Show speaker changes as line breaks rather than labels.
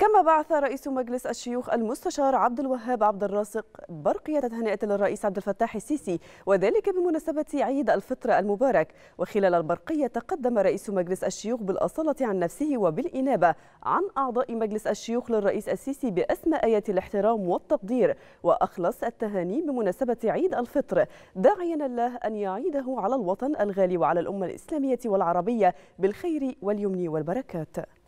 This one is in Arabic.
كما بعث رئيس مجلس الشيوخ المستشار عبد الوهاب عبد الراسق برقية تهنئة للرئيس عبد الفتاح السيسي وذلك بمناسبة عيد الفطر المبارك وخلال البرقية تقدم رئيس مجلس الشيوخ بالأصالة عن نفسه وبالإنابة عن أعضاء مجلس الشيوخ للرئيس السيسي بأسمى آيات الاحترام والتقدير وأخلص التهاني بمناسبة عيد الفطر داعيا الله أن يعيده على الوطن الغالي وعلى الأمة الإسلامية والعربية بالخير واليمن والبركات